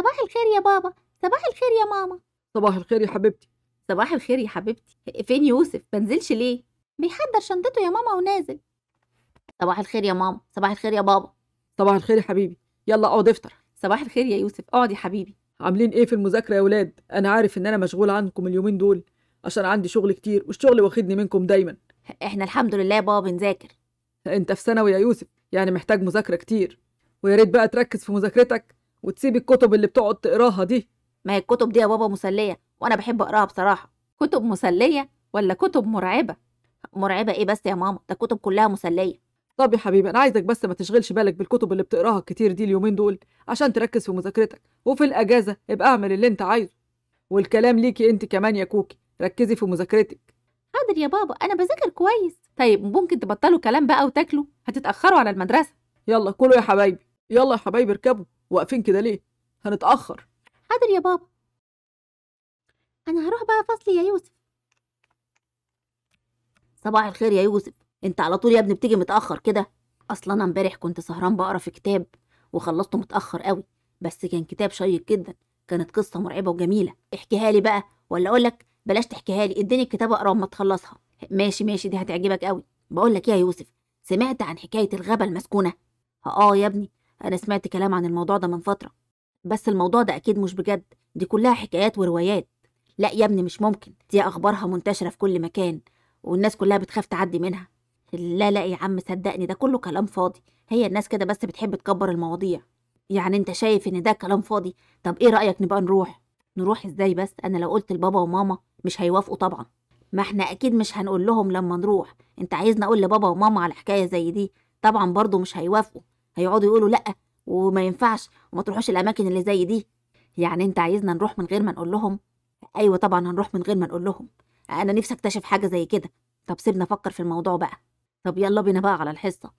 صباح الخير يا بابا صباح الخير يا ماما صباح الخير يا حبيبتي صباح الخير يا حبيبتي فين يوسف نزلش ليه بيحضر شنطته يا ماما ونازل صباح الخير يا ماما صباح الخير يا بابا صباح الخير يا حبيبي يلا اقعد افطر صباح الخير يا يوسف اقعد يا حبيبي عاملين ايه في المذاكره يا ولاد انا عارف ان انا مشغول عنكم اليومين دول عشان عندي شغل كتير والشغل واخدني منكم دايما احنا الحمد لله يا بابا بنذاكر انت في ثانوي يا يوسف يعني محتاج مذاكره كتير ويا ريت بقى تركز في مذاكرتك وتسيب الكتب اللي بتقعد تقراها دي ما هي الكتب دي يا بابا مسلية وأنا بحب أقراها بصراحة كتب مسلية ولا كتب مرعبة مرعبة إيه بس يا ماما ده الكتب كلها مسلية طب يا حبيبي أنا عايزك بس ما تشغلش بالك بالكتب اللي بتقراها كتير دي اليومين دول عشان تركز في مذاكرتك وفي الأجازة ابقى أعمل اللي أنت عايزه والكلام ليكي أنت كمان يا كوكي ركزي في مذاكرتك حاضر يا بابا أنا بذاكر كويس طيب ممكن تبطلوا كلام بقى وتاكلوا هتتأخروا على المدرسة يلا كلوا يا حبايبي يلا يا حبايبي اركبوا واقفين كده ليه هنتاخر حاضر يا بابا انا هروح بقى فصلي يا يوسف صباح الخير يا يوسف انت على طول يا ابني بتيجي متاخر كده أصل انا امبارح كنت سهران بقرا في كتاب وخلصته متاخر قوي بس كان كتاب شيق جدا كانت قصه مرعبه وجميله احكيها لي بقى ولا اقول لك بلاش تحكيها لي اديني الكتاب اقراه ما تخلصها ماشي ماشي دي هتعجبك قوي بقول لك ايه يا يوسف سمعت عن حكايه الغابه المسكونه اه يا ابني أنا سمعت كلام عن الموضوع ده من فترة بس الموضوع ده أكيد مش بجد دي كلها حكايات وروايات لا يا ابني مش ممكن دي أخبارها منتشرة في كل مكان والناس كلها بتخاف تعدي منها لا لا يا عم صدقني ده كله كلام فاضي هي الناس كده بس بتحب تكبر المواضيع يعني انت شايف ان ده كلام فاضي طب ايه رأيك نبقى نروح نروح ازاي بس انا لو قلت لبابا وماما مش هيوافقوا طبعا ما احنا اكيد مش هنقول لهم لما نروح انت عايزني اقول لبابا وماما على حكايه زي دي طبعا برضو مش هيوافقوا هيقعدوا يقولوا لا وما ينفعش وما تروحوش الاماكن اللي زي دي يعني انت عايزنا نروح من غير ما نقول لهم ايوه طبعا هنروح من غير ما نقول لهم انا نفسي اكتشف حاجه زي كده طب سيبنا افكر في الموضوع بقى طب يلا بينا بقى على الحصه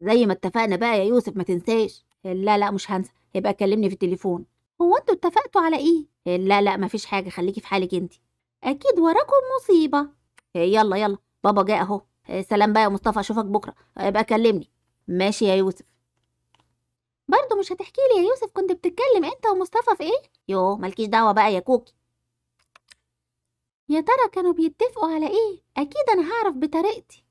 زي ما اتفقنا بقى يا يوسف ما تنساش لا لا مش هنسى يبقى كلمني في التليفون هو انتوا اتفقتوا على ايه لا لا مفيش حاجه خليكي في حالك انت اكيد وراكم مصيبه يلا يلا بابا جاء اهو آه، سلام بقى يا مصطفى اشوفك بكره آه، ابقى كلمني ماشي يا يوسف برضه مش هتحكي لي يا يوسف كنت بتتكلم انت ومصطفى في ايه يو مالكيش دعوه بقى يا كوكي يا ترى كانوا بيتفقوا على ايه اكيد انا هعرف بطريقتي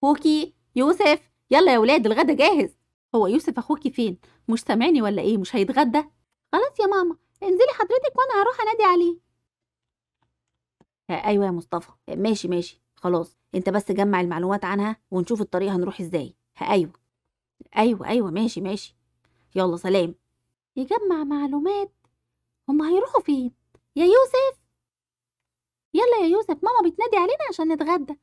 كوكي يوسف يلا يا ولاد الغدا جاهز هو يوسف اخوكي فين مش سامعني ولا ايه مش هيتغدى خلاص يا ماما انزلي حضرتك وانا هروح انادي عليه ايوه يا مصطفى ماشي ماشي خلاص انت بس جمع المعلومات عنها ونشوف الطريق هنروح ازاي ايوه ايوه ايوه ماشي ماشي يلا سلام يجمع معلومات هما هيروحوا فين يا يوسف يلا يا يوسف ماما بتنادي علينا عشان نتغدى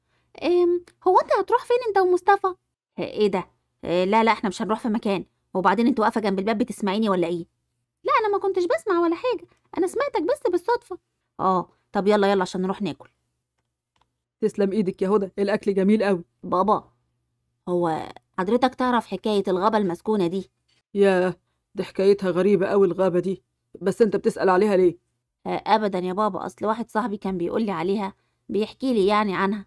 ام هو انت هتروح فين انت ومصطفى ايه ده إيه لا لا احنا مش هنروح في مكان وبعدين انت واقفه جنب الباب بتسمعيني ولا ايه لا انا ما كنتش بسمع ولا حاجه انا سمعتك بس بالصدفه اه طب يلا يلا عشان نروح ناكل تسلم ايدك يا هدى الاكل جميل قوي بابا هو حضرتك تعرف حكايه الغابه المسكونه دي ياه دي حكايتها غريبه قوي الغابه دي بس انت بتسال عليها ليه أه، ابدا يا بابا اصل واحد صاحبي كان بيقول لي عليها بيحكي لي يعني عنها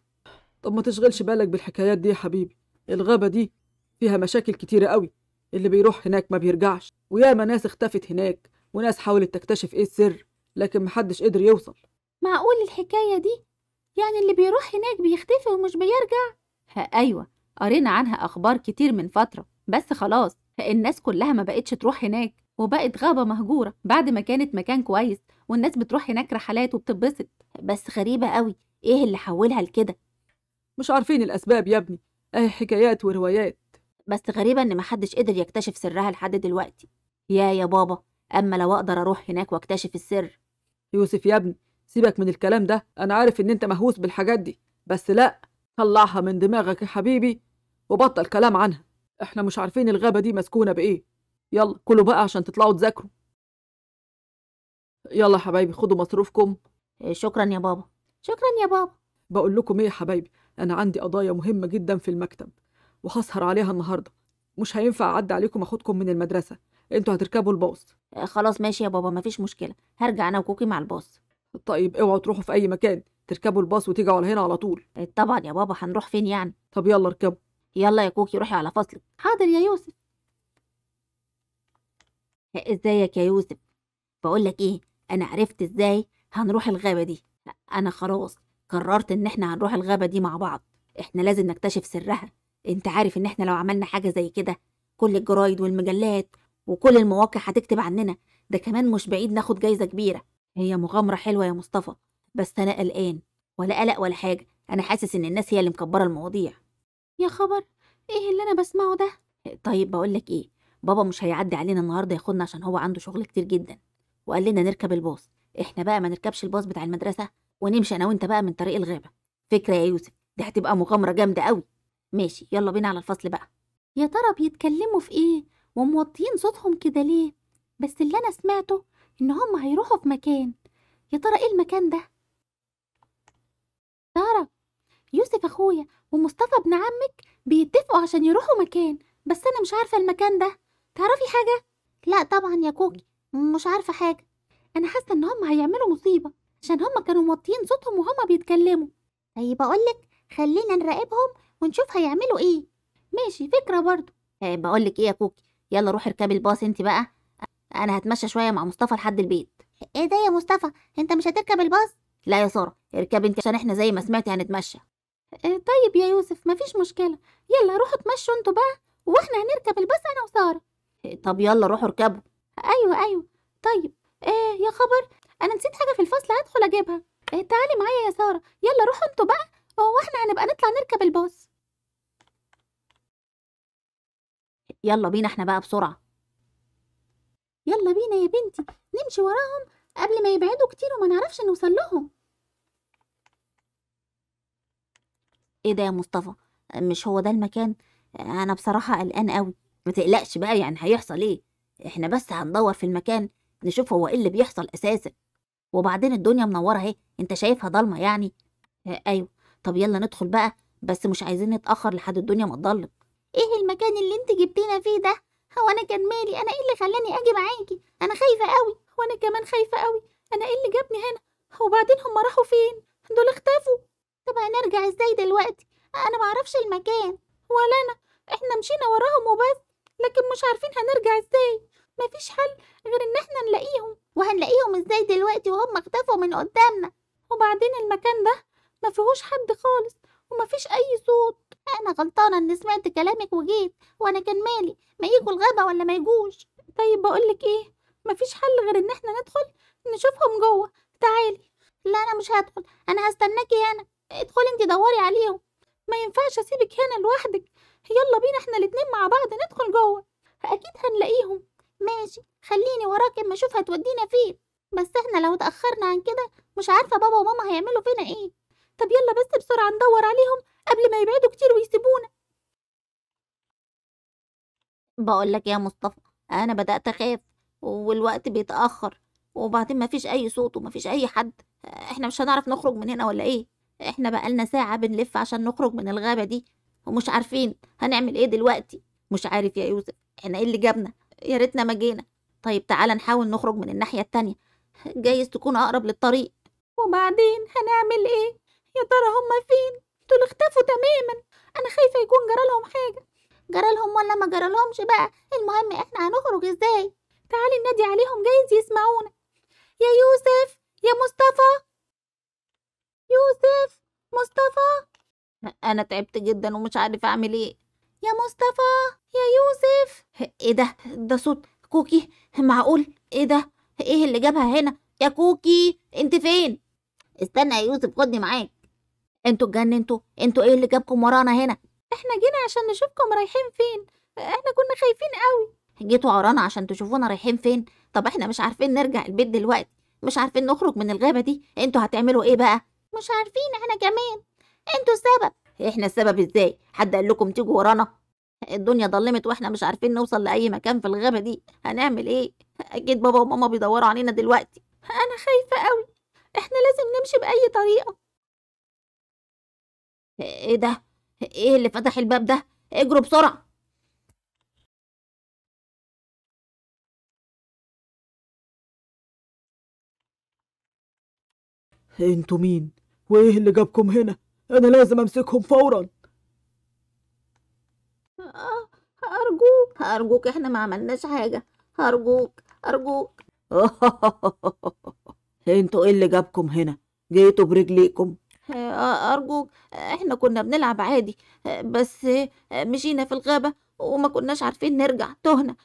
طب ما تشغلش بالك بالحكايات دي يا حبيبي الغابه دي فيها مشاكل كتيره قوي اللي بيروح هناك ما بيرجعش وياما ناس اختفت هناك وناس حاولت تكتشف ايه السر لكن محدش قدر يوصل معقول الحكاية دي؟ يعني اللي بيروح هناك بيختفي ومش بيرجع؟ ها أيوة قرينا عنها أخبار كتير من فترة بس خلاص الناس كلها ما بقتش تروح هناك وبقت غابة مهجورة بعد ما كانت مكان كويس والناس بتروح هناك رحلات وبتتبسط بس غريبة قوي إيه اللي حولها لكده؟ مش عارفين الأسباب يا ابني أهي حكايات وروايات بس غريبة إن محدش قدر يكتشف سرها لحد دلوقتي يا يا بابا أما لو أقدر أروح هناك وأكتشف السر يوسف يا ابني سيبك من الكلام ده انا عارف ان انت مهووس بالحاجات دي بس لا طلعها من دماغك يا حبيبي وبطل كلام عنها احنا مش عارفين الغابه دي مسكونه بايه يلا كلوا بقى عشان تطلعوا تذاكروا يلا يا حبايبي خدوا مصروفكم إيه، شكرا يا بابا شكرا يا بابا بقول لكم ايه يا حبايبي انا عندي قضايا مهمه جدا في المكتب وهسهر عليها النهارده مش هينفع اعدي عليكم اخدكم من المدرسه انتوا هتركبوا الباص إيه، خلاص ماشي يا بابا مفيش مشكله هرجع انا وكوكي مع الباص طيب اوعوا تروحوا في اي مكان تركبوا الباص وتيجوا على هنا على طول إيه، طبعا يا بابا هنروح فين يعني طب يلا اركبوا يلا يا كوكي روحي على فصلك حاضر يا يوسف إيه، ازيك يا يوسف بقول لك ايه انا عرفت ازاي هنروح الغابه دي انا خلاص قررت ان احنا هنروح الغابه دي مع بعض احنا لازم نكتشف سرها انت عارف ان احنا لو عملنا حاجه زي كده كل الجرايد والمجلات وكل المواقع هتكتب عننا ده كمان مش بعيد ناخد جايزه كبيره هي مغامرة حلوة يا مصطفى بس أنا قلقان ولا قلق ولا حاجة أنا حاسس إن الناس هي اللي مكبرة المواضيع يا خبر إيه اللي أنا بسمعه ده طيب بقولك إيه بابا مش هيعدي علينا النهاردة ياخدنا عشان هو عنده شغل كتير جدا وقال لنا نركب الباص إحنا بقى ما نركبش الباص بتاع المدرسة ونمشي أنا وأنت بقى من طريق الغابة فكرة يا يوسف دي هتبقى مغامرة جامدة أوي ماشي يلا بينا على الفصل بقى يا ترى بيتكلموا في إيه وموطيين صوتهم كده ليه بس اللي أنا سمعته إن هما هيروحوا في مكان يا ترى إيه المكان ده؟ سارة يوسف أخويا ومصطفى ابن عمك بيتفقوا عشان يروحوا مكان بس أنا مش عارفة المكان ده تعرفي حاجة؟ لا طبعا يا كوكي مش عارفة حاجة أنا حاسة إن هما هيعملوا مصيبة عشان هما كانوا موطيين صوتهم وهما بيتكلموا طيب أقولك خلينا نراقبهم ونشوف هيعملوا إيه ماشي فكرة برضه بقولك طيب إيه يا كوكي يلا روحي اركبي الباص أنت بقى انا هتمشى شويه مع مصطفى لحد البيت ايه ده يا مصطفى انت مش هتركب الباص لا يا ساره اركب انت عشان احنا زي ما سمعتي هنتمشى إيه طيب يا يوسف مفيش مشكله يلا روحوا اتمشوا انتوا بقى واحنا هنركب الباص انا وساره إيه طب يلا روحوا اركبوا ايوه ايوه طيب ايه يا خبر انا نسيت حاجه في الفصل هدخل اجيبها إيه تعالي معايا يا ساره يلا روحوا انتوا بقى واحنا هنبقى نطلع نركب الباص يلا بينا احنا بقى بسرعه يلا بينا يا بنتي نمشي وراهم قبل ما يبعدوا كتير وما نعرفش نوصل لهم ايه ده يا مصطفى مش هو ده المكان انا بصراحه قلقان قوي ما تقلقش بقى يعني هيحصل ايه احنا بس هندور في المكان نشوف هو ايه اللي بيحصل اساسا وبعدين الدنيا منوره اهي انت شايفها ضلمه يعني ايوه طب يلا ندخل بقى بس مش عايزين نتاخر لحد الدنيا ما تضلم ايه المكان اللي انت جبتينا فيه ده هو انا كان مالي انا ايه اللي خلاني اجي معاكي انا خايفه قوي وانا كمان خايفه قوي انا ايه اللي جابني هنا وبعدين هم راحوا فين دول اختفوا طب هنرجع ازاي دلوقتي انا معرفش المكان ولا انا احنا مشينا وراهم وبس لكن مش عارفين هنرجع ازاي مفيش حل غير ان احنا نلاقيهم وهنلاقيهم ازاي دلوقتي وهم اختفوا من قدامنا وبعدين المكان ده مفيهوش حد خالص ومفيش أي صوت أنا غلطانة إني سمعت كلامك وجيت وأنا كان مالي ما يجوا الغابة ولا ما يجوش طيب بقولك إيه مفيش حل غير إن إحنا ندخل نشوفهم جوه تعالي لا أنا مش هدخل أنا هستناكي هنا ادخلي انت دوري عليهم ما ينفعش أسيبك هنا لوحدك يلا بينا إحنا الاتنين مع بعض ندخل جوه أكيد هنلاقيهم ماشي خليني وراك اما اشوف هتودينا فين بس احنا لو اتاخرنا عن كده مش عارفه بابا وماما هيعملوا فينا ايه طب يلا بس بسرعة ندور عليهم قبل ما يبعدوا كتير ويسيبونا بقول لك يا مصطفى أنا بدأت أخاف والوقت بيتأخر وبعدين مفيش أي صوت ومفيش أي حد إحنا مش هنعرف نخرج من هنا ولا إيه إحنا بقالنا ساعة بنلف عشان نخرج من الغابة دي ومش عارفين هنعمل إيه دلوقتي مش عارف يا يوسف إحنا إيه اللي جابنا يا ريتنا ما جينا طيب تعالى نحاول نخرج من الناحية التانية جايز تكون أقرب للطريق وبعدين هنعمل إيه يا ترى هما فين دول اختفوا تماما انا خايفه يكون جرالهم حاجه جرالهم ولا ما جرالهمش بقى المهم احنا هنخرج ازاي تعالي ننادي عليهم جايز يسمعونا يا يوسف يا مصطفى يوسف مصطفى انا تعبت جدا ومش عارف اعمل ايه يا مصطفى يا يوسف ايه ده ده صوت كوكي معقول ايه ده ايه اللي جابها هنا يا كوكي انت فين استنى يا يوسف خدني معاك انتوا اتجننتوا انتوا ايه اللي جابكم ورانا هنا احنا جينا عشان نشوفكم رايحين فين احنا كنا خايفين قوي جيتوا ورانا عشان تشوفونا رايحين فين طب احنا مش عارفين نرجع البيت دلوقتي مش عارفين نخرج من الغابه دي انتوا هتعملوا ايه بقى مش عارفين احنا كمان انتوا السبب احنا السبب ازاي حد قال لكم تيجوا ورانا الدنيا ضلمت واحنا مش عارفين نوصل لاي مكان في الغابه دي هنعمل ايه اكيد بابا وماما بيدوروا علينا دلوقتي انا خايفه قوي احنا لازم نمشي باي طريقه ايه ده ايه اللي فتح الباب ده اجروا بسرعه انتوا مين وايه اللي جابكم هنا انا لازم امسكهم فورا آه ارجوك ارجوك احنا ما عملناش حاجه ارجوك ارجوك انتوا ايه اللي جابكم هنا جيتوا برجليكم آه، أرجوك إحنا كنا بنلعب عادي بس مشينا في الغابة وما كناش عارفين نرجع تهنا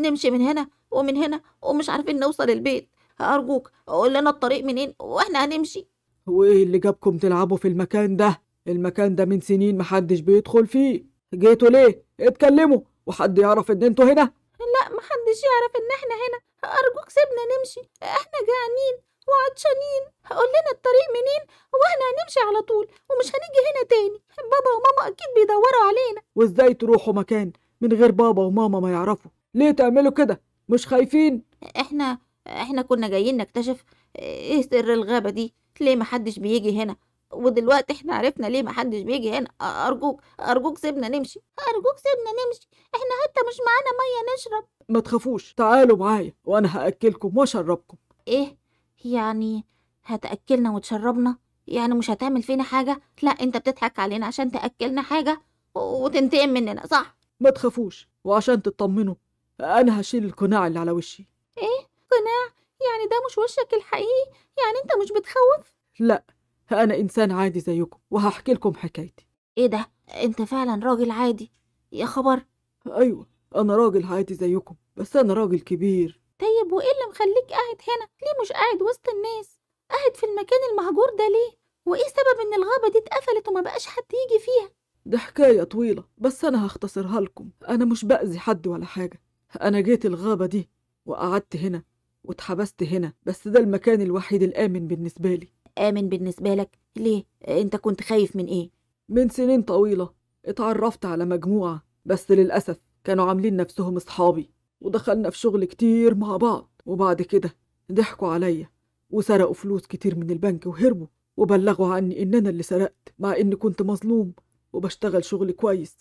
نمشي من هنا ومن هنا ومش عارفين نوصل البيت أرجوك قول لنا الطريق منين وإحنا هنمشي وإيه اللي جابكم تلعبوا في المكان ده المكان ده من سنين محدش بيدخل فيه جيتوا ليه اتكلموا وحد يعرف ان انتوا هنا لا محدش يعرف ان احنا هنا ارجوك سيبنا نمشي احنا جعانين وعطشانين هقول لنا الطريق منين واحنا هنمشي على طول ومش هنيجي هنا تاني بابا وماما اكيد بيدوروا علينا وازاي تروحوا مكان من غير بابا وماما ما يعرفوا ليه تعملوا كده مش خايفين احنا احنا كنا جايين نكتشف ايه سر الغابه دي ليه محدش بيجي هنا ودلوقتي احنا عرفنا ليه محدش بيجي هنا ارجوك ارجوك سيبنا نمشي ارجوك سيبنا نمشي احنا حتى مش معانا ميه نشرب ما تخافوش تعالوا معايا وانا هاكلكم واشربكم ايه يعني هتأكلنا وتشربنا يعني مش هتعمل فينا حاجة لا انت بتضحك علينا عشان تأكلنا حاجة وتنتقم مننا صح ما تخافوش وعشان تطمنوا انا هشيل القناع اللي على وشي ايه قناع يعني ده مش وشك الحقيقي يعني انت مش بتخوف لا انا انسان عادي زيكم وهحكي لكم حكايتي ايه ده انت فعلا راجل عادي يا خبر ايوه انا راجل عادي زيكم بس انا راجل كبير طيب وإيه اللي مخليك قاعد هنا؟ ليه مش قاعد وسط الناس؟ قاعد في المكان المهجور ده ليه؟ وإيه سبب إن الغابة دي اتقفلت وما بقاش حد يجي فيها؟ دي حكاية طويلة بس أنا هختصرها لكم أنا مش بأذي حد ولا حاجة أنا جيت الغابة دي وقعدت هنا واتحبست هنا بس ده المكان الوحيد الآمن بالنسبة لي آمن بالنسبة لك؟ ليه؟ أنت كنت خايف من إيه؟ من سنين طويلة اتعرفت على مجموعة بس للأسف كانوا عاملين نفسهم أصحابي ودخلنا في شغل كتير مع بعض وبعد كده ضحكوا عليا وسرقوا فلوس كتير من البنك وهربوا وبلغوا عني إن أنا اللي سرقت مع إني كنت مظلوم وبشتغل شغل كويس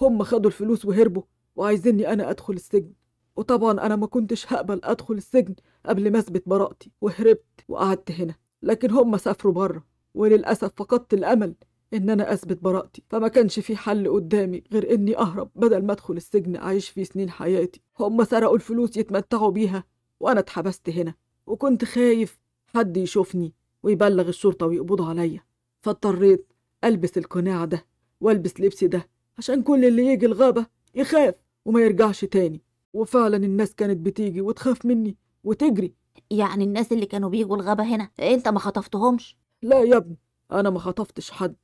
هم خدوا الفلوس وهربوا وعايزيني أنا أدخل السجن وطبعا أنا ما كنتش هقبل أدخل السجن قبل ما أثبت براءتي وهربت وقعدت هنا لكن هم سافروا بره وللأسف فقدت الأمل إن أنا أثبت براءتي فما كانش في حل قدامي غير إني أهرب بدل ما أدخل السجن أعيش فيه سنين حياتي هم سرقوا الفلوس يتمتعوا بيها وأنا اتحبست هنا وكنت خايف حد يشوفني ويبلغ الشرطة ويقبضوا عليا فاضطريت ألبس القناع ده وألبس لبسي ده عشان كل اللي يجي الغابة يخاف وما يرجعش تاني وفعلا الناس كانت بتيجي وتخاف مني وتجري يعني الناس اللي كانوا بيجوا الغابة هنا انت ما خطفتهمش لا يا ابني انا ما خطفتش حد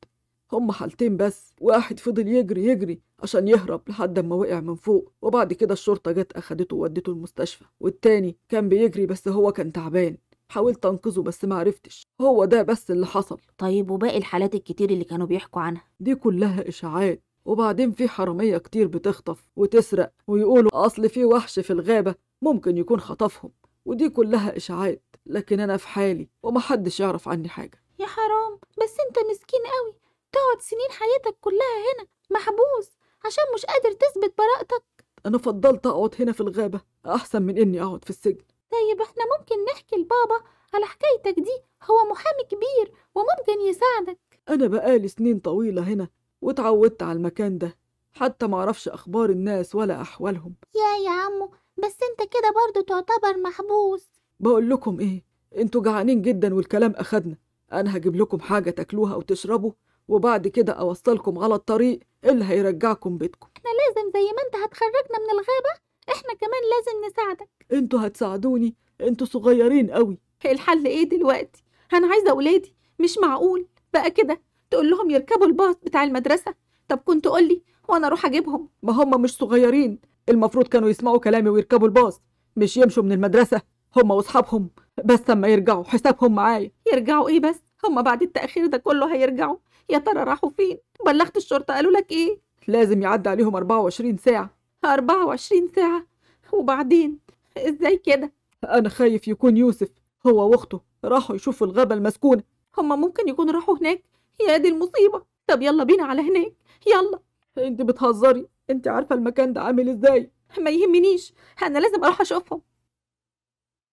هم حالتين بس واحد فضل يجري يجري عشان يهرب لحد ما وقع من فوق وبعد كده الشرطة جت أخدته وودته المستشفى والتاني كان بيجري بس هو كان تعبان حاولت أنقذه بس ما عرفتش هو ده بس اللي حصل طيب وباقي الحالات الكتير اللي كانوا بيحكوا عنها دي كلها إشاعات وبعدين في حرامية كتير بتخطف وتسرق ويقولوا أصل في وحش في الغابة ممكن يكون خطفهم ودي كلها إشاعات لكن أنا في حالي ومحدش يعرف عني حاجة يا حرام بس أنت مسكين قوي تقعد سنين حياتك كلها هنا محبوس عشان مش قادر تثبت براءتك أنا فضلت أقعد هنا في الغابة أحسن من إني أقعد في السجن طيب احنا ممكن نحكي لبابا على حكايتك دي هو محامي كبير وممكن يساعدك أنا بقالي سنين طويلة هنا واتعودت على المكان ده حتى معرفش أخبار الناس ولا أحوالهم يا يا عمو بس انت كده برضه تعتبر محبوس بقول لكم ايه انتوا جعانين جدا والكلام اخدنا انا هجيب لكم حاجه تاكلوها وتشربوا وبعد كده أوصلكم على الطريق إيه اللي هيرجعكم بيتكم احنا لازم زي ما انت هتخرجنا من الغابة احنا كمان لازم نساعدك انتوا هتساعدوني انتوا صغيرين قوي الحل ايه دلوقتي انا عايزة أولادي مش معقول بقى كده تقول لهم يركبوا الباص بتاع المدرسة طب كنت قول لي وانا اروح اجيبهم ما هم مش صغيرين المفروض كانوا يسمعوا كلامي ويركبوا الباص مش يمشوا من المدرسة هم واصحابهم بس لما يرجعوا حسابهم معايا يرجعوا ايه بس هما بعد التأخير ده كله هيرجعوا يا ترى راحوا فين بلغت الشرطة قالوا لك إيه لازم يعدي عليهم 24 ساعة 24 ساعة وبعدين إزاي كده أنا خايف يكون يوسف هو وأخته راحوا يشوفوا الغابة المسكونة هما ممكن يكونوا راحوا هناك يا دي المصيبة طب يلا بينا على هناك يلا انت بتهزري انت عارفة المكان ده عامل ازاي ما يهمنيش انا لازم اروح اشوفهم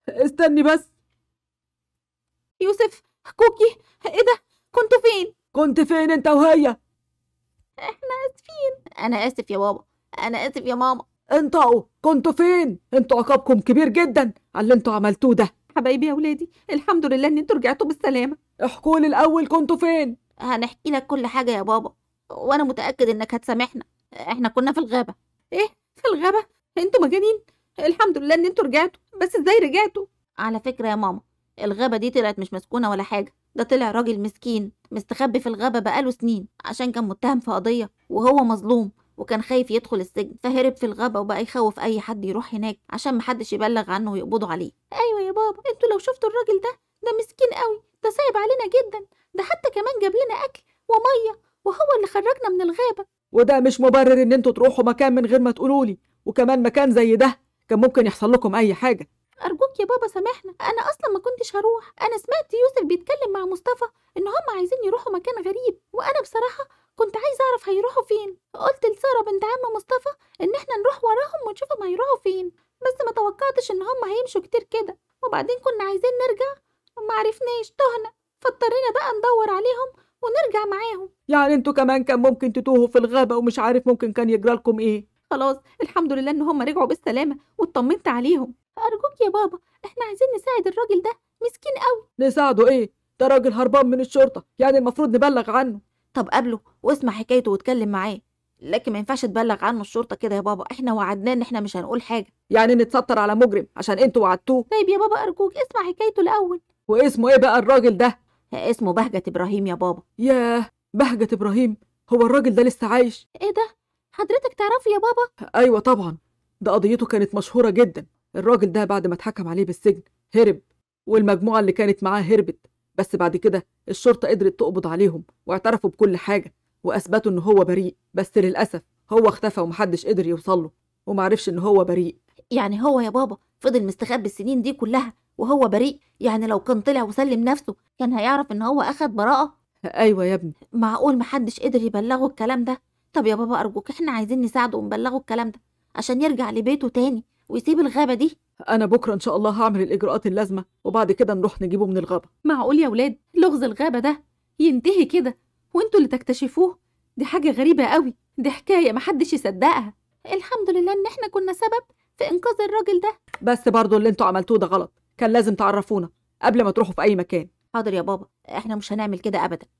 استني بس يوسف كوكي ايه ده كنت فين كنت فين انت وهي احنا اسفين انا اسف يا بابا انا اسف يا ماما انطقوا كنتوا فين انتوا عقابكم كبير جدا على اللي انتوا عملتوه ده حبايبي يا ولادي الحمد لله ان انتوا رجعتوا بالسلامه احكوا لي الاول كنتوا فين هنحكي لك كل حاجه يا بابا وانا متاكد انك هتسامحنا احنا كنا في الغابه ايه في الغابه انتوا مجانين الحمد لله ان انتوا رجعتوا بس ازاي رجعتوا على فكره يا ماما الغابة دي طلعت مش مسكونة ولا حاجة ده طلع راجل مسكين مستخبي في الغابة بقاله سنين عشان كان متهم في قضية وهو مظلوم وكان خايف يدخل السجن فهرب في الغابة وبقى يخوف أي حد يروح هناك عشان محدش يبلغ عنه ويقبضوا عليه أيوة يا بابا انتوا لو شفتوا الراجل ده ده مسكين قوي ده صعب علينا جدا ده حتى كمان جاب لنا أكل ومية وهو اللي خرجنا من الغابة وده مش مبرر إن انتوا تروحوا مكان من غير ما تقولولي وكمان مكان زي ده كان ممكن يحصل لكم أي حاجة أرجوك يا بابا سامحنا أنا أصلا ما كنتش هروح أنا سمعت يوسف بيتكلم مع مصطفى إن هم عايزين يروحوا مكان غريب وأنا بصراحة كنت عايز أعرف هيروحوا فين قلت لسارة بنت عم مصطفى إن إحنا نروح وراهم ونشوف ما هيروحوا فين بس ما توقعتش إن هم هيمشوا كتير كده وبعدين كنا عايزين نرجع ومعرفناش تهنا فاضطرينا بقى ندور عليهم ونرجع معاهم يعني انتوا كمان كان ممكن تتوهوا في الغابة ومش عارف ممكن كان يجرالكم ايه خلاص الحمد لله ان هم رجعوا بالسلامه واطمنت عليهم ارجوك يا بابا احنا عايزين نساعد الراجل ده مسكين قوي نساعده ايه ده راجل هربان من الشرطه يعني المفروض نبلغ عنه طب قابله واسمع حكايته واتكلم معاه لكن ما ينفعش تبلغ عنه الشرطه كده يا بابا احنا وعدناه ان احنا مش هنقول حاجه يعني نتستر على مجرم عشان انتوا وعدتوه طيب يا بابا ارجوك اسمع حكايته الاول واسمه ايه بقى الراجل ده اسمه بهجه ابراهيم يا بابا ياه بهجه ابراهيم هو الراجل ده لسه عايش ايه ده حضرتك تعرفه يا بابا ايوه طبعا ده قضيته كانت مشهوره جدا الراجل ده بعد ما اتحكم عليه بالسجن هرب والمجموعه اللي كانت معاه هربت بس بعد كده الشرطه قدرت تقبض عليهم واعترفوا بكل حاجه واثبتوا ان هو بريء بس للاسف هو اختفى ومحدش قدر يوصل له ومعرفش ان هو بريء يعني هو يا بابا فضل مستخبي السنين دي كلها وهو بريء يعني لو كان طلع وسلم نفسه كان هيعرف ان هو اخد براءه ايوه يا ابني معقول محدش قدر يبلغه الكلام ده طب يا بابا أرجوك إحنا عايزين نساعده ونبلغه الكلام ده عشان يرجع لبيته تاني ويسيب الغابة دي أنا بكرة إن شاء الله هعمل الإجراءات اللازمة وبعد كده نروح نجيبه من الغابة معقول يا ولاد لغز الغابة ده ينتهي كده وانتوا اللي تكتشفوه دي حاجة غريبة قوي دي حكاية محدش يصدقها الحمد لله إن إحنا كنا سبب في إنقاذ الراجل ده بس برضه اللي انتوا عملتوه ده غلط كان لازم تعرفونا قبل ما تروحوا في أي مكان حاضر يا بابا احنا مش هنعمل كده أبدا